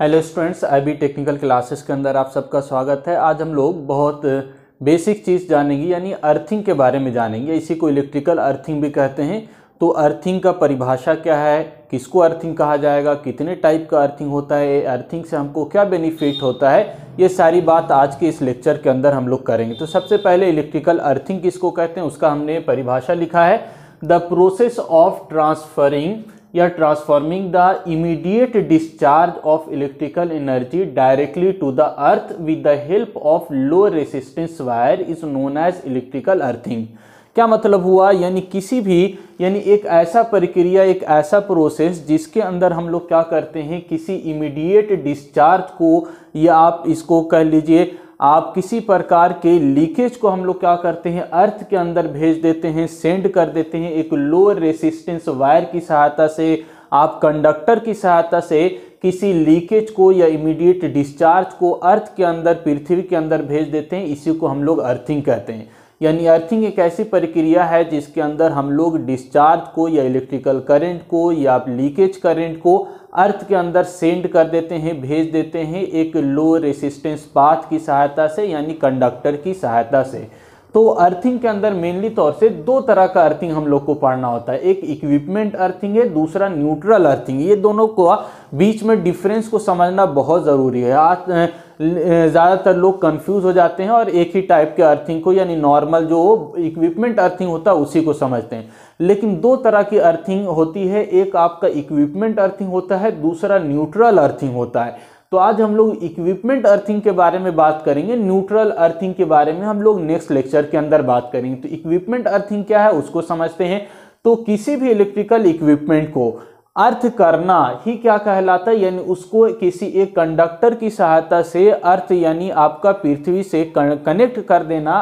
hello students B technical classes के अंदर आप सबका स्वागत है आज हम लोग बहुत बेसिक चीज़ जानेंगे यानी अर्थिंग के बारे में जानेंगे इसी को इलेक्ट्रिकल अर्थिंग भी कहते हैं तो अर्थिंग का परिभाषा क्या है किसको अर्थिंग कहा जाएगा कितने टाइप का अर्थिंग होता है अर्थिंग से हमको क्या बेनिफिट होता है ये सारी बात आज के इस लेक्चर के अंदर हम लोग करेंगे तो सबसे पहले इलेक्ट्रिकल अर्थिंग किसको कहते हैं उसका हमने परिभाषा लिखा है द प्रोसेस ऑफ ट्रांसफरिंग या transforming the immediate discharge of electrical energy directly to the earth with the help of low resistance wire is known as electrical earthing क्या मतलब हुआ यानी किसी भी यानी एक ऐसा प्रक्रिया एक ऐसा प्रोसेस जिसके अंदर हम लोग क्या करते हैं किसी इमीडिएट डिस्चार्ज को या आप इसको कह लीजिए आप किसी प्रकार के लीकेज को हम लोग क्या करते हैं अर्थ के अंदर भेज देते हैं सेंड कर देते हैं एक लोअर रेसिस्टेंस वायर की सहायता से आप कंडक्टर की सहायता से किसी लीकेज को या इमीडिएट डिस्चार्ज को अर्थ के अंदर पृथ्वी के अंदर भेज देते हैं इसी को हम लोग अर्थिंग कहते हैं यानी अर्थिंग एक ऐसी प्रक्रिया है जिसके अंदर हम लोग डिस्चार्ज को या इलेक्ट्रिकल करंट को या लीकेज करंट को अर्थ के अंदर सेंड कर देते हैं भेज देते हैं एक लो रेसिस्टेंस पाथ की सहायता से यानी कंडक्टर की सहायता से तो अर्थिंग के अंदर मेनली तौर से दो तरह का अर्थिंग हम लोग को पढ़ना होता है एक इक्विपमेंट अर्थिंग है दूसरा न्यूट्रल अर्थिंग ये दोनों को बीच में डिफरेंस को समझना बहुत ज़रूरी है आज ज़्यादातर लोग कंफ्यूज हो जाते हैं और एक ही टाइप के अर्थिंग को यानी नॉर्मल जो इक्विपमेंट अर्थिंग होता है उसी को समझते हैं लेकिन दो तरह की अर्थिंग होती है एक आपका इक्विपमेंट अर्थिंग होता है दूसरा न्यूट्रल अर्थिंग होता है तो आज हम लोग इक्विपमेंट अर्थिंग के बारे में बात करेंगे न्यूट्रल अर्थिंग के बारे में हम लोग नेक्स्ट लेक्चर के अंदर बात करेंगे तो इक्विपमेंट अर्थिंग क्या है उसको समझते हैं तो किसी भी इलेक्ट्रिकल इक्विपमेंट को अर्थ करना ही क्या कहलाता है यानी उसको किसी एक कंडक्टर की सहायता से अर्थ यानी आपका पृथ्वी से कनेक्ट कर देना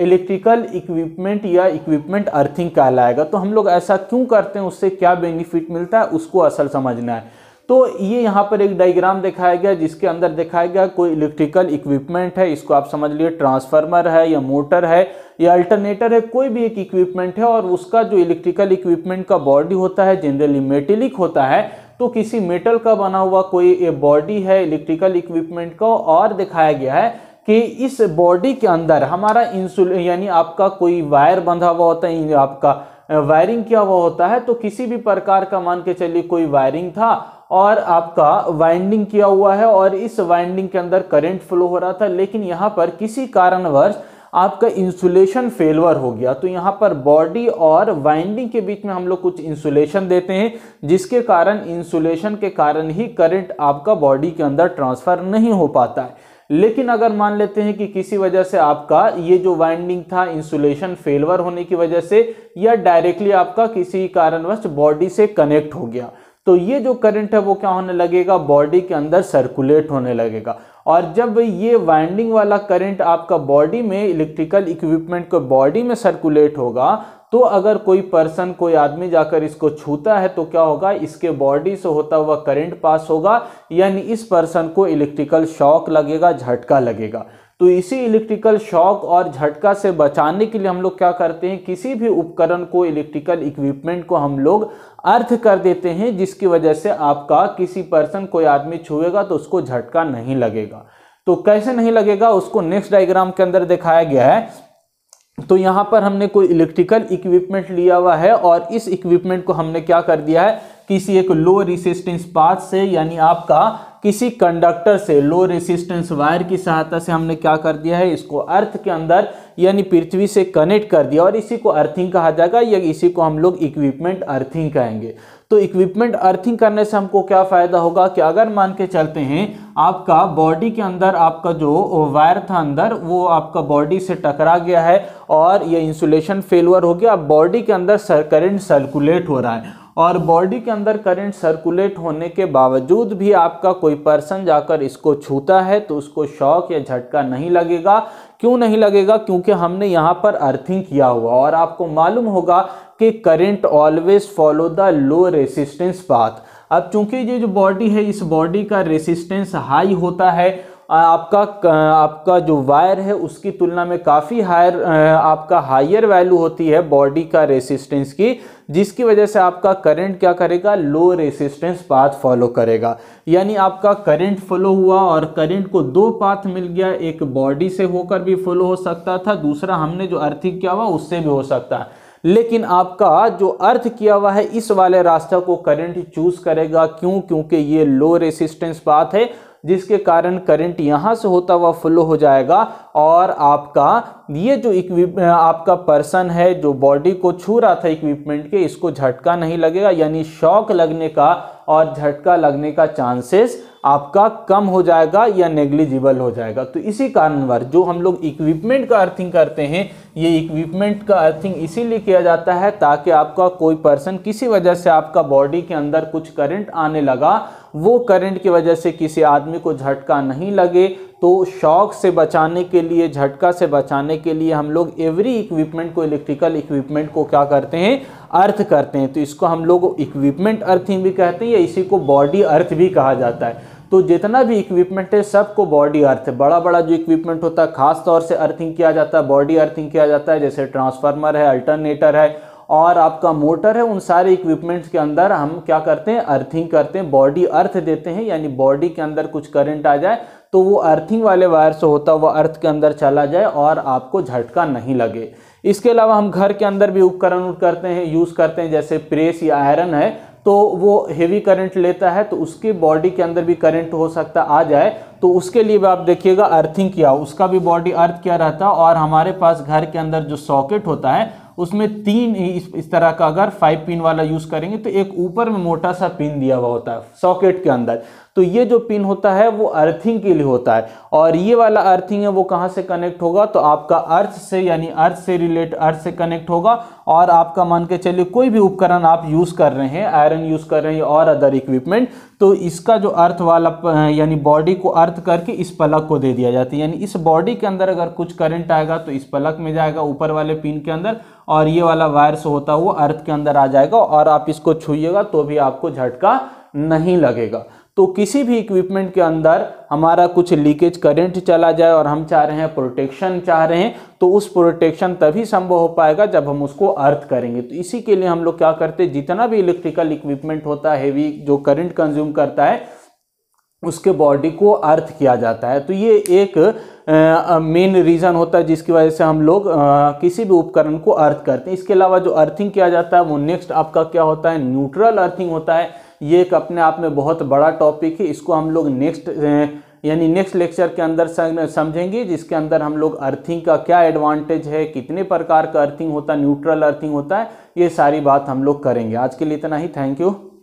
इलेक्ट्रिकल इक्विपमेंट या इक्विपमेंट अर्थिंग कहलाएगा तो हम लोग ऐसा क्यों करते हैं उससे क्या बेनिफिट मिलता है उसको असल समझना है तो ये यहाँ पर एक डायग्राम दिखाया गया जिसके अंदर दिखाया गया कोई इलेक्ट्रिकल इक्विपमेंट है इसको आप समझ लिए ट्रांसफार्मर है या मोटर है या अल्टरनेटर है कोई भी एक इक्विपमेंट है और उसका जो इलेक्ट्रिकल इक्विपमेंट का बॉडी होता है जनरली मेटेलिक होता है तो किसी मेटल का बना हुआ कोई बॉडी है इलेक्ट्रिकल इक्विपमेंट का और दिखाया गया है कि इस बॉडी के अंदर हमारा इंसुल यानी आपका कोई वायर बंधा हुआ होता है आपका वायरिंग किया हुआ होता है तो किसी भी प्रकार का मान के चलिए कोई वायरिंग था और आपका वाइंडिंग किया हुआ है और इस वाइंडिंग के अंदर करंट फ्लो हो रहा था लेकिन यहाँ पर किसी कारणवश आपका इंसुलेशन फेलवर हो गया तो यहाँ पर बॉडी और वाइंडिंग के बीच में हम लोग कुछ इंसुलेशन देते हैं जिसके कारण इंसुलेशन के कारण ही करंट आपका बॉडी के अंदर ट्रांसफर नहीं हो पाता है लेकिन अगर मान लेते हैं कि किसी वजह से आपका ये जो वाइंडिंग था इंसुलेशन फेलवर होने की वजह से या डायरेक्टली आपका किसी कारणवश बॉडी से कनेक्ट हो गया तो ये जो करंट है वो क्या होने लगेगा बॉडी के अंदर सर्कुलेट होने लगेगा और जब ये वाइंडिंग वाला करंट आपका बॉडी में इलेक्ट्रिकल इक्विपमेंट को बॉडी में सर्कुलेट होगा तो अगर कोई पर्सन कोई आदमी जाकर इसको छूता है तो क्या होगा इसके बॉडी से होता हुआ करंट पास होगा यानी इस पर्सन को इलेक्ट्रिकल शॉक लगेगा झटका लगेगा तो इसी इलेक्ट्रिकल शॉक और झटका से बचाने के लिए हम लोग क्या करते हैं किसी भी उपकरण को इलेक्ट्रिकल इक्विपमेंट को हम लोग अर्थ कर देते हैं जिसकी वजह से आपका किसी पर्सन कोई आदमी छुएगा तो उसको झटका नहीं लगेगा तो कैसे नहीं लगेगा उसको नेक्स्ट डायग्राम के अंदर दिखाया गया है तो यहाँ पर हमने कोई इलेक्ट्रिकल इक्विपमेंट लिया हुआ है और इस इक्विपमेंट को हमने क्या कर दिया है किसी एक लो रिसिस्टेंस पाथ से यानी आपका किसी कंडक्टर से लो रेसिस्टेंस वायर की सहायता से हमने क्या कर दिया है इसको अर्थ के अंदर यानी पृथ्वी से कनेक्ट कर दिया और इसी को अर्थिंग कहा जाएगा या इसी को हम लोग इक्विपमेंट अर्थिंग कहेंगे तो इक्विपमेंट अर्थिंग करने से हमको क्या फ़ायदा होगा कि अगर मान के चलते हैं आपका बॉडी के अंदर आपका जो वायर था अंदर वो आपका बॉडी से टकरा गया है और ये इंसुलेशन फेलअर हो गया बॉडी के अंदर सर करेंट सर्कुलेट हो रहा है और बॉडी के अंदर करंट सर्कुलेट होने के बावजूद भी आपका कोई पर्सन जाकर इसको छूता है तो उसको शॉक या झटका नहीं लगेगा क्यों नहीं लगेगा क्योंकि हमने यहाँ पर अर्थिंग किया हुआ और आपको मालूम होगा कि current always follow the low resistance path अब चूंकि ये जो बॉडी है इस बॉडी का रेसिस्टेंस हाई होता है आपका आपका जो वायर है उसकी तुलना में काफ़ी हायर आपका हायर वैल्यू होती है बॉडी का रेसिस्टेंस की जिसकी वजह से आपका करंट क्या करेगा लो रेसिस्टेंस पाथ फॉलो करेगा यानी आपका करंट फ्लो हुआ और करंट को दो पाथ मिल गया एक बॉडी से होकर भी फ्लो हो सकता था दूसरा हमने जो अर्थिंग किया हुआ उससे भी हो सकता है लेकिन आपका जो अर्थ किया हुआ है इस वाले रास्ता को करंट चूज करेगा क्यों क्योंकि ये लो रेसिस्टेंस पाथ है जिसके कारण करंट यहाँ से होता हुआ फ्लो हो जाएगा और आपका ये जो इक्विप आपका पर्सन है जो बॉडी को छू रहा था इक्विपमेंट के इसको झटका नहीं लगेगा यानी शॉक लगने का और झटका लगने का चांसेस आपका कम हो जाएगा या नेग्लिजिबल हो जाएगा तो इसी कारणवर जो हम लोग इक्विपमेंट का अर्थिंग करते हैं ये इक्विपमेंट का अर्थिंग इसीलिए किया जाता है ताकि आपका कोई पर्सन किसी वजह से आपका बॉडी के अंदर कुछ करंट आने लगा वो करंट की वजह से किसी आदमी को झटका नहीं लगे तो शॉक से बचाने के लिए झटका से बचाने के लिए हम लोग एवरी इक्विपमेंट को इलेक्ट्रिकल इक्विपमेंट को क्या करते हैं अर्थ करते हैं तो इसको हम लोग इक्विपमेंट अर्थिंग भी कहते हैं या इसी को बॉडी अर्थ भी कहा जाता है तो जितना भी इक्विपमेंट है सबको बॉडी अर्थ बड़ा बड़ा जो इक्विपमेंट होता है खास तौर से अर्थिंग किया जाता है बॉडी अर्थिंग किया जाता है जैसे ट्रांसफार्मर है अल्टरनेटर है और आपका मोटर है उन सारे इक्विपमेंट्स के अंदर हम क्या करते हैं अर्थिंग करते हैं बॉडी अर्थ देते हैं यानी बॉडी के अंदर कुछ करंट आ जाए तो वो अर्थिंग वाले वायर से होता हुआ अर्थ के अंदर चला जाए और आपको झटका नहीं लगे इसके अलावा हम घर के अंदर भी उपकरण करते हैं यूज़ करते हैं जैसे प्रेस या आयरन है तो वो हेवी करंट लेता है तो उसके बॉडी के अंदर भी करंट हो सकता आ जाए तो उसके लिए भी आप देखिएगा अर्थिंग किया उसका भी बॉडी अर्थ क्या रहता है और हमारे पास घर के अंदर जो सॉकेट होता है उसमें तीन इस, इस तरह का अगर फाइव पिन वाला यूज़ करेंगे तो एक ऊपर में मोटा सा पिन दिया हुआ होता है सॉकेट के अंदर तो ये जो पिन होता है वो अर्थिंग के लिए होता है और ये वाला अर्थिंग है वो कहाँ से कनेक्ट होगा तो आपका अर्थ से यानी अर्थ से रिलेट अर्थ से कनेक्ट होगा और आपका मान के चलिए कोई भी उपकरण आप यूज़ कर रहे हैं आयरन यूज़ कर रहे हैं और अदर इक्विपमेंट तो इसका जो अर्थ वाला यानी बॉडी को अर्थ करके इस पलक को दे दिया जाता है यानी इस बॉडी के अंदर अगर कुछ करंट आएगा तो इस पलक में जाएगा ऊपर वाले पिन के अंदर और ये वाला वायर से होता हुआ अर्थ के अंदर आ जाएगा और आप इसको छूएगा तो भी आपको झटका नहीं लगेगा तो किसी भी इक्विपमेंट के अंदर हमारा कुछ लीकेज करंट चला जाए और हम चाह रहे हैं प्रोटेक्शन चाह रहे हैं तो उस प्रोटेक्शन तभी संभव हो पाएगा जब हम उसको अर्थ करेंगे तो इसी के लिए हम लोग क्या करते हैं जितना भी इलेक्ट्रिकल इक्विपमेंट होता है हैवी जो करंट कंज्यूम करता है उसके बॉडी को अर्थ किया जाता है तो ये एक मेन रीज़न होता है जिसकी वजह से हम लोग आ, किसी भी उपकरण को अर्थ करते हैं इसके अलावा जो अर्थिंग किया जाता है वो नेक्स्ट आपका क्या होता है न्यूट्रल अर्थिंग होता है ये एक अपने आप में बहुत बड़ा टॉपिक है इसको हम लोग नेक्स्ट यानी नेक्स्ट लेक्चर के अंदर समझेंगे जिसके अंदर हम लोग अर्थिंग का क्या एडवांटेज है कितने प्रकार का अर्थिंग होता है न्यूट्रल अर्थिंग होता है ये सारी बात हम लोग करेंगे आज के लिए इतना ही थैंक यू